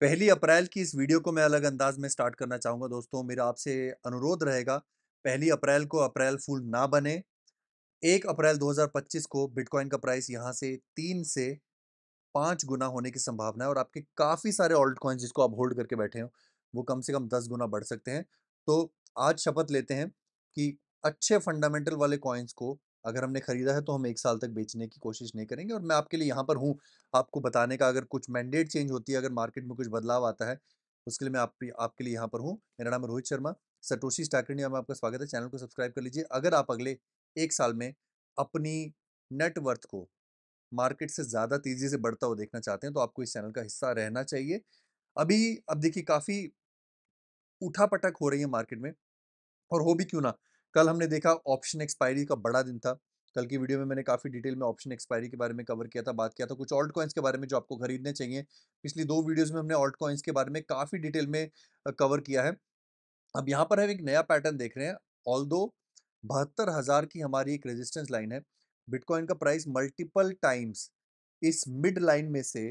पहली अप्रैल की इस वीडियो को मैं अलग अंदाज में स्टार्ट करना चाहूंगा दोस्तों मेरा आपसे अनुरोध रहेगा पहली अप्रैल को अप्रैल फूल ना बने एक अप्रैल 2025 को बिटकॉइन का प्राइस यहाँ से तीन से पांच गुना होने की संभावना है और आपके काफ़ी सारे ऑल्ट कॉइन जिसको आप होल्ड करके बैठे हो वो कम से कम दस गुना बढ़ सकते हैं तो आज शपथ लेते हैं कि अच्छे फंडामेंटल वाले कॉइन्स को अगर हमने ख़रीदा है तो हम एक साल तक बेचने की कोशिश नहीं करेंगे और मैं आपके लिए यहाँ पर हूँ आपको बताने का अगर कुछ मैंडेट चेंज होती है अगर मार्केट में कुछ बदलाव आता है उसके लिए मैं आप, आपके लिए यहाँ पर हूँ मेरा नाम रोहित शर्मा सटोशी स्टार्ट में आपका स्वागत है चैनल को सब्सक्राइब कर लीजिए अगर आप अगले एक साल में अपनी नेटवर्थ को मार्केट से ज़्यादा तेज़ी से बढ़ता हुआ देखना चाहते हैं तो आपको इस चैनल का हिस्सा रहना चाहिए अभी अब देखिए काफ़ी उठा पटक हो रही है मार्केट में और हो भी क्यों ना कल हमने देखा ऑप्शन एक्सपायरी का बड़ा दिन था कल की वीडियो में मैंने काफ़ी डिटेल में ऑप्शन एक्सपायरी के बारे में कवर किया था बात किया था कुछ ऑल्ट कॉइन्स के बारे में जो आपको खरीदने चाहिए पिछली दो वीडियोस में हमने ऑल्ट कॉइन्स के बारे में काफ़ी डिटेल में कवर किया है अब यहाँ पर हम एक नया पैटर्न देख रहे हैं ऑल दो बहत्तर हज़ार की हमारी एक रेजिस्टेंस लाइन है बिटकॉइन का प्राइस मल्टीपल टाइम्स इस मिड लाइन में से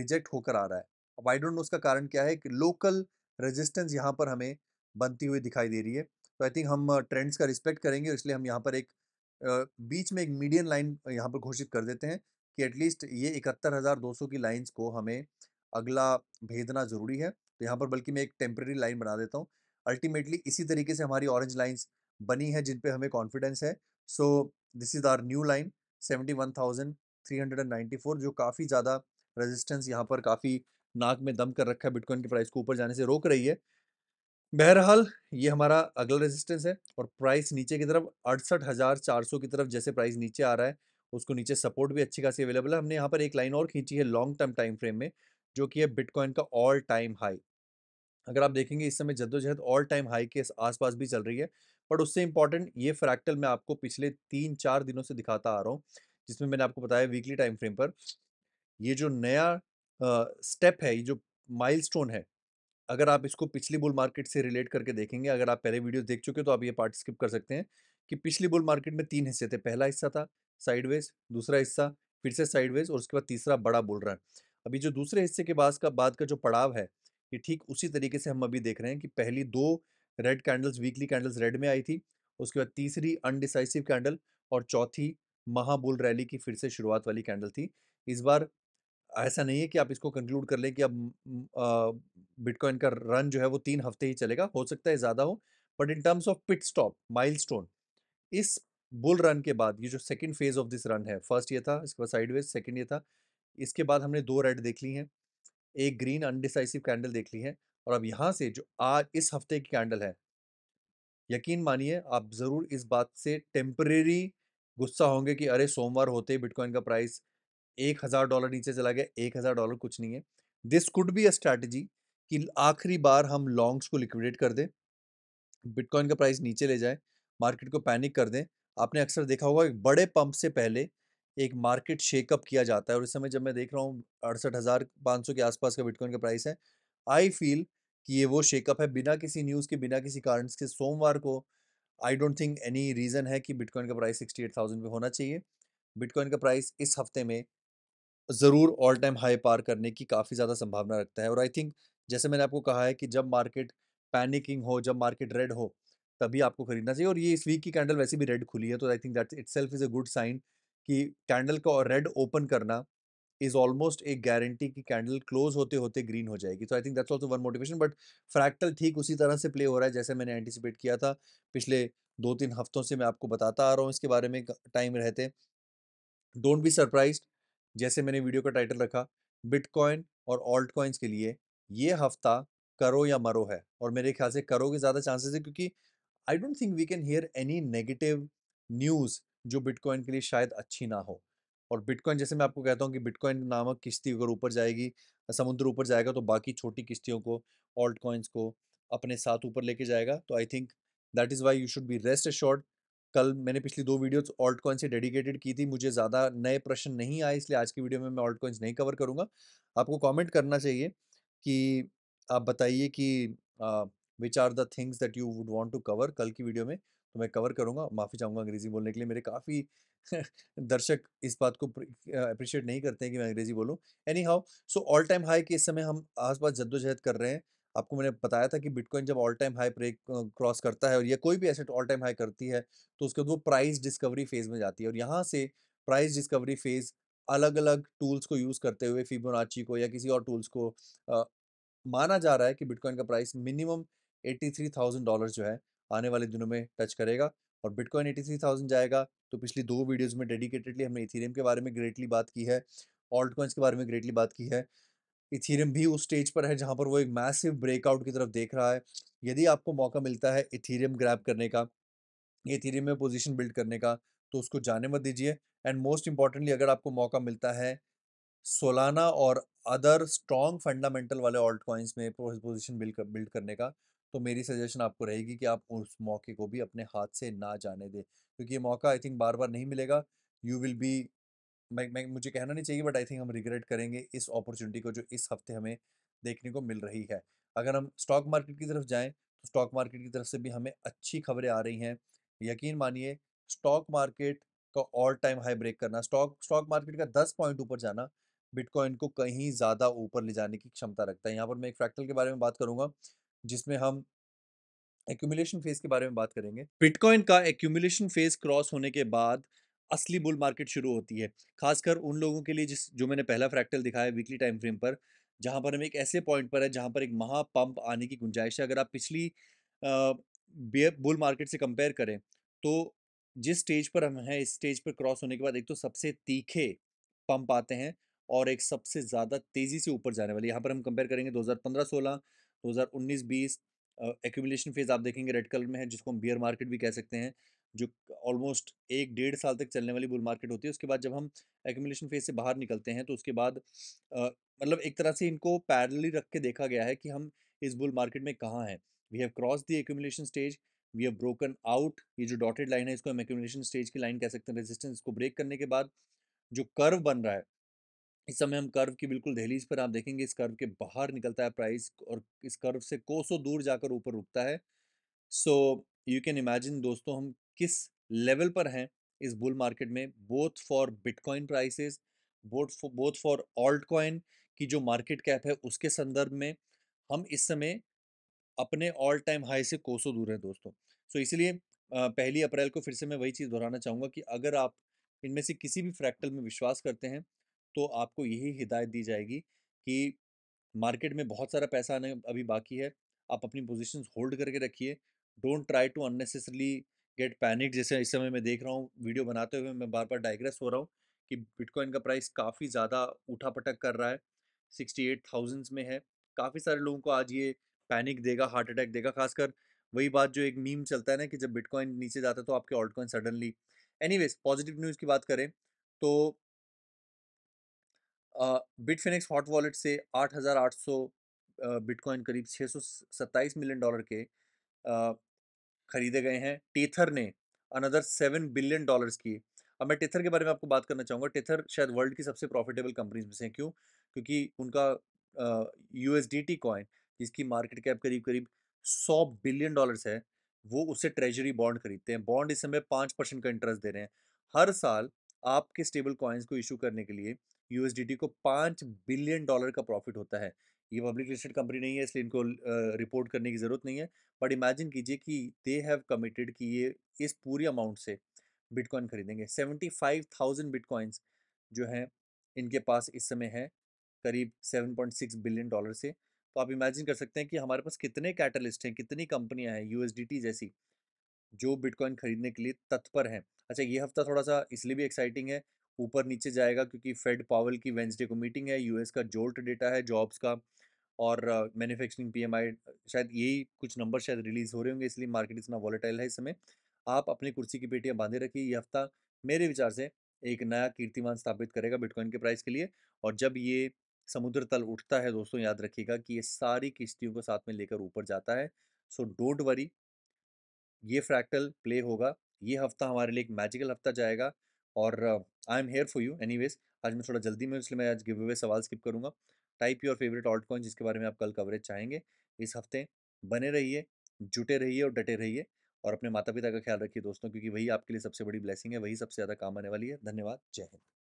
रिजेक्ट होकर आ रहा है अब आई डोंट नो उसका कारण क्या है कि लोकल रेजिस्टेंस यहाँ पर हमें बनती हुई दिखाई दे रही है तो आई थिंक हम ट्रेंड्स का रिस्पेक्ट करेंगे इसलिए हम यहाँ पर एक बीच में एक मीडियम लाइन यहाँ पर घोषित कर देते हैं कि एटलीस्ट ये इकहत्तर हज़ार दो सौ की लाइन्स को हमें अगला भेजना ज़रूरी है तो यहाँ पर बल्कि मैं एक टेम्प्रेरी लाइन बना देता हूँ अल्टीमेटली इसी तरीके से हमारी ऑरेंज लाइन्स बनी है जिन पर हमें कॉन्फिडेंस है so this is our new line seventy one thousand three hundred and ninety four जो काफ़ी ज़्यादा रेजिस्टेंस यहाँ पर काफ़ी नाक में दम कर रखा है बिटकॉइन के प्राइस को ऊपर जाने से रोक रही है बहरहाल ये हमारा अगला रेजिस्टेंस है और प्राइस नीचे की तरफ अड़सठ हज़ार चार सौ की तरफ जैसे प्राइस नीचे आ रहा है उसको नीचे सपोर्ट भी अच्छी खासी अवेलेबल है हमने यहाँ पर एक लाइन और खींची है लॉन्ग टर्म टाइम फ्रेम में जो कि है बिटकॉइन का ऑल टाइम हाई अगर आप देखेंगे इस समय जद्दोजहद ऑल टाइम हाई के आसपास भी चल रही है बट उससे इंपॉर्टेंट ये फ्रैक्टल मैं आपको पिछले तीन चार दिनों से दिखाता आ रहा हूँ जिसमें मैंने आपको बताया वीकली टाइम फ्रेम पर ये जो नया स्टेप है ये जो माइलस्टोन है अगर आप इसको पिछली बुल मार्केट से रिलेट करके देखेंगे अगर आप पहले वीडियो देख चुके हो तो आप ये पार्ट स्किप कर सकते हैं कि पिछली बुल मार्केट में तीन हिस्से थे पहला हिस्सा था साइडवेज दूसरा हिस्सा फिर से साइडवेज और उसके बाद तीसरा बड़ा बुल रन अभी जो दूसरे हिस्से के बाद का बाद का जो पड़ाव है ये ठीक उसी तरीके से हम अभी देख रहे हैं कि पहली दो red candles weekly candles red में आई थी उसके बाद तीसरी अनडिसाइसिव कैंडल और चौथी महाबुल रैली की फिर से शुरुआत वाली कैंडल थी इस बार ऐसा नहीं है कि आप इसको कंक्लूड कर लें कि अब बिटकॉइन का रन जो है वो तीन हफ्ते ही चलेगा हो सकता है ज़्यादा हो but in terms of pit stop mile इस बुल रन के बाद ये जो second phase of this run है फर्स्ट ये था इसके बाद साइडवेज सेकंड ये था इसके बाद हमने दो रेड देख ली हैं एक ग्रीन अनडिसाइसिव कैंडल देख ली है और अब यहाँ से जो आज इस हफ्ते की कैंडल है यकीन मानिए आप ज़रूर इस बात से टेम्परेरी गुस्सा होंगे कि अरे सोमवार होते बिटकॉइन का प्राइस एक हज़ार डॉलर नीचे चला गया एक हज़ार डॉलर कुछ नहीं है this could be a strategy कि आखिरी बार हम लॉन्ग्स को लिक्विडेट कर दें बिटकॉइन का प्राइस नीचे ले जाए मार्केट को पैनिक कर दें आपने अक्सर देखा होगा एक बड़े पंप से पहले एक मार्केट शेकअप किया जाता है और इस समय जब मैं देख रहा हूँ अड़सठ हज़ार पाँच सौ के आसपास का बिटकॉइन का प्राइस है आई फील कि ये वो शेकअप है बिना किसी न्यूज़ के बिना किसी कारण के सोमवार को I don't think any reason है कि बिटकॉइन का प्राइस सिक्सटी एट थाउजेंड पर होना चाहिए बिटकॉइन का प्राइस इस हफ्ते में ज़रूर ऑल टाइम हाई पार करने की काफ़ी ज़्यादा संभावना रखता है और आई थिंक जैसे मैंने आपको कहा है कि जब मार्केट पैनिकिंग हो जब मार्केट रेड हो तभी आपको खरीदना चाहिए और ये इस वीक की कैंडल वैसे भी रेड खुली है तो I think that itself is a good sign कि कैंडल का रेड ओपन करना इज़ ऑलमोस्ट एक गारंटी कि कैंडल क्लोज होते होते ग्रीन हो जाएगी तो I think that's also one motivation but fractal ठीक उसी तरह से प्ले हो रहा है जैसे मैंने एंटिसिपेट किया था पिछले दो तीन हफ्तों से मैं आपको बताता आ रहा हूँ इसके बारे में टाइम रहते डोंट बी सरप्राइज जैसे मैंने वीडियो का टाइटल रखा बिटकॉइन और ऑल्ट कॉइन्स के लिए ये हफ्ता करो या मरो है और मेरे ख्याल से करो के ज़्यादा चांसेस है क्योंकि I don't think we can hear any negative news जो बिटकॉइन के लिए शायद अच्छी ना हो और बिटकॉइन जैसे मैं आपको कहता हूँ कि बिटकॉइन नामक किश्ती अगर ऊपर जाएगी समुद्र ऊपर जाएगा तो बाकी छोटी किश्तियों को ऑल्ट कॉइन्स को अपने साथ ऊपर लेके जाएगा तो I think that is why you should be rest assured कल मैंने पिछली दो वीडियोस ऑल्ट कॉइन से डेडिकेटेड की थी मुझे ज़्यादा नए प्रश्न नहीं आए इसलिए आज की वीडियो में मैं ऑल्ट कॉइन्स नहीं कवर करूँगा आपको कॉमेंट करना चाहिए कि आप बताइए कि which are the things that you would want to cover कल की वीडियो में तो मैं कवर करूँगा माफ़ी चाहूँगा अंग्रेज़ी बोलने के लिए मेरे काफ़ी दर्शक इस बात को अप्रिशिएट नहीं करते हैं कि मैं अंग्रेज़ी बोलूँ anyhow so all time high के इस समय हम आसपास जद्दोजहद कर रहे हैं आपको मैंने बताया था कि बिटकॉइन जब all time high break cross करता है और या कोई भी एसेट ऑल टाइम हाई करती है तो उसके बाद वो प्राइस डिस्कवरी फेज में जाती है और यहाँ से प्राइस डिस्कवरी फेज अलग अलग टूल्स को यूज़ करते हुए फिबोनाची को या किसी और टूल्स को आ, माना जा रहा है कि बिटकॉइन का price minimum eighty three thousand dollar जो है आने वाले दिनों में टच करेगा और बिटकॉइन एटी थ्री थाउजेंड जाएगा तो पिछली दो वीडियोज़ में डेडिकेटेडली हमने इथेरियम के बारे में ग्रेटली बात की है ऑल्ट कॉइन्स के बारे में ग्रेटली बात की है इथीरियम भी उस स्टेज पर है जहाँ पर वो एक मैसिव ब्रेकआउट की तरफ देख रहा है यदि आपको मौका मिलता है इथीरियम ग्रैब करने का इथीरियम में पोजीशन बिल्ड करने का तो उसको जाने मत दीजिए एंड मोस्ट इम्पॉर्टेंटली अगर आपको मौका मिलता है सोलाना और अदर स्ट्रॉन्ग फंडामेंटल वाले ऑल्ट कॉइन्स में पोजिशन बिल्ड बिल्ड करने का तो मेरी सजेशन आपको रहेगी कि आप उस मौके को भी अपने हाथ से ना जाने दें क्योंकि ये मौका आई थिंक बार बार नहीं मिलेगा यू विल बी मैं मैं मुझे कहना नहीं चाहिए बट आई थिंक हम रिग्रेट करेंगे इस अपॉर्चुनिटी को जो इस हफ्ते हमें देखने को मिल रही है अगर हम स्टॉक मार्केट की तरफ जाएँ तो स्टॉक मार्केट की तरफ से भी हमें अच्छी खबरें आ रही हैं यकीन मानिए स्टॉक मार्केट का ऑल टाइम हाई ब्रेक करना स्टॉक स्टॉक मार्केट का दस पॉइंट ऊपर जाना बिटकॉइन को कहीं ज़्यादा ऊपर ले जाने की क्षमता रखता है यहाँ पर मैं एक फ्रैक्टल के बारे में बात करूँगा जिसमें हम एक्यूमुलेशन फेज के बारे में बात करेंगे बिटकॉइन का एक्यूमुलेशन फेज क्रॉस होने के बाद असली बुल मार्केट शुरू होती है खासकर उन लोगों के लिए जिस जो मैंने पहला फ्रैक्टल दिखाया वीकली टाइम फ्रेम पर जहाँ पर हम एक ऐसे पॉइंट पर है जहाँ पर एक पंप आने की गुंजाइश है अगर आप पिछली बुल मार्केट से कंपेयर करें तो जिस स्टेज पर हम हैं इस स्टेज पर क्रॉस होने के बाद एक तो सबसे तीखे पंप आते हैं और एक सबसे ज़्यादा तेज़ी से ऊपर जाने वाले यहाँ पर हम कंपेयर करेंगे 2015-16, 2019-20, एक्यूमलेशन फेज आप देखेंगे रेड कलर में है जिसको हम बियर मार्केट भी कह सकते हैं जो ऑलमोस्ट एक डेढ़ साल तक चलने वाली बुल मार्केट होती है उसके बाद जब हम एक्यूमुलेशन फेज से बाहर निकलते हैं तो उसके बाद मतलब एक तरह से इनको पैरली रख के देखा गया है कि हम इस बुल मार्केट में कहाँ हैं we have cross the accumulation stage we have broken out ये जो डॉटेड लाइन है इसको हम एक्यूमुलेशन स्टेज की लाइन कह सकते हैं रेजिस्टेंस को ब्रेक करने के बाद जो कर्व बन रहा है इस समय हम कर्व की बिल्कुल दहलीज पर आप देखेंगे इस कर्व के बाहर निकलता है प्राइस और इस कर्व से कोसों दूर जाकर ऊपर रुकता है सो यू कैन इमेजिन दोस्तों हम किस लेवल पर हैं इस बुल मार्केट में both for bitcoin prices both both for altcoin की जो मार्केट कैप है उसके संदर्भ में हम इस समय अपने ऑल टाइम हाई से कोसों दूर हैं दोस्तों सो so, इसलिए पहली अप्रैल को फिर से मैं वही चीज़ दोहराना चाहूँगा कि अगर आप इनमें से किसी भी फ्रैक्टल में विश्वास करते हैं तो आपको यही हिदायत दी जाएगी कि मार्केट में बहुत सारा पैसा आने अभी बाकी है आप अपनी पोजिशन होल्ड करके रखिए don't try to unnecessarily get panic जैसे इस समय मैं देख रहा हूँ वीडियो बनाते हुए मैं बार बार डाइग्रेस हो रहा हूँ कि बिटकॉइन का प्राइस काफ़ी ज़्यादा उठा पटक कर रहा है सिक्सटी एट थाउजेंड्स में है काफ़ी सारे लोगों को आज ये पैनिक देगा हार्ट अटैक देगा खासकर वही बात जो एक मीम चलता है ना कि जब बिटकॉइन नीचे जाता है तो आपके altcoin suddenly any positive news की बात करें तो बिटफिनिक्स हॉट वॉलेट से 8,800 बिटकॉइन करीब 627 मिलियन डॉलर के ख़रीदे गए हैं टेथर ने अनदर सेवन बिलियन डॉलर्स की अब मैं टेथर के बारे में आपको बात करना चाहूँगा टेथर शायद वर्ल्ड की सबसे प्रॉफिटेबल कंपनीज में से क्यों क्योंकि उनका यू एस कॉइन जिसकी मार्केट कैप करीब करीब सौ बिलियन डॉलर्स है वो उससे ट्रेजरी बॉन्ड खरीदते हैं बॉन्ड इस समय पाँच परसेंट का इंटरेस्ट दे रहे हैं हर साल आपके स्टेबल कॉइन्स को इशू करने के लिए यूएसडीटी को पाँच बिलियन डॉलर का प्रॉफिट होता है ये पब्लिक लिस्टेड कंपनी नहीं है इसलिए इनको रिपोर्ट करने की ज़रूरत नहीं है बट इमेजिन कीजिए कि दे हैव कमिटेड कि ये इस पूरी अमाउंट से बिटकॉइन खरीदेंगे सेवेंटी फाइव थाउजेंड बिटकॉइंस जो हैं इनके पास इस समय है करीब seven point six billion dollar से तो आप इमेजिन कर सकते हैं कि हमारे पास कितने कैटलिस्ट हैं कितनी कंपनियां हैं यू जैसी जो बिटकॉइन खरीदने के लिए तत्पर हैं अच्छा ये हफ्ता थोड़ा सा इसलिए भी एक्साइटिंग है ऊपर नीचे जाएगा क्योंकि फेड पावल की वेंसडे को मीटिंग है यूएस का जोल्ट डेटा है जॉब्स का और मैन्युफैक्चरिंग पीएमआई शायद यही कुछ नंबर शायद रिलीज हो रहे होंगे इसलिए मार्केट इतना वॉलेटाइल है इस समय आप अपनी कुर्सी की पेटियाँ बांधे रखिए ये हफ्ता मेरे विचार से एक नया कीर्तिमान स्थापित करेगा बिटकॉइन के प्राइस के लिए और जब ये समुद्र तल उठता है दोस्तों याद रखिएगा कि ये सारी किश्तियों को साथ में लेकर ऊपर जाता है सो डोंट वरी ये फ्रैक्टल प्ले होगा ये हफ्ता हमारे लिए एक मैजिकल हफ्ता जाएगा और I am here for you any आज मैं थोड़ा जल्दी में इसलिए मैं आज गिव अवे सवाल स्किप करूँगा type your favourite altcoin जिसके बारे में आप कल कवरेज चाहेंगे इस हफ्ते बने रहिए जुटे रहिए और डटे रहिए और अपने माता पिता का ख्याल रखिए दोस्तों क्योंकि वही आपके लिए सबसे बड़ी ब्लेसिंग है वही सबसे ज़्यादा काम आने वाली है धन्यवाद जय हिंद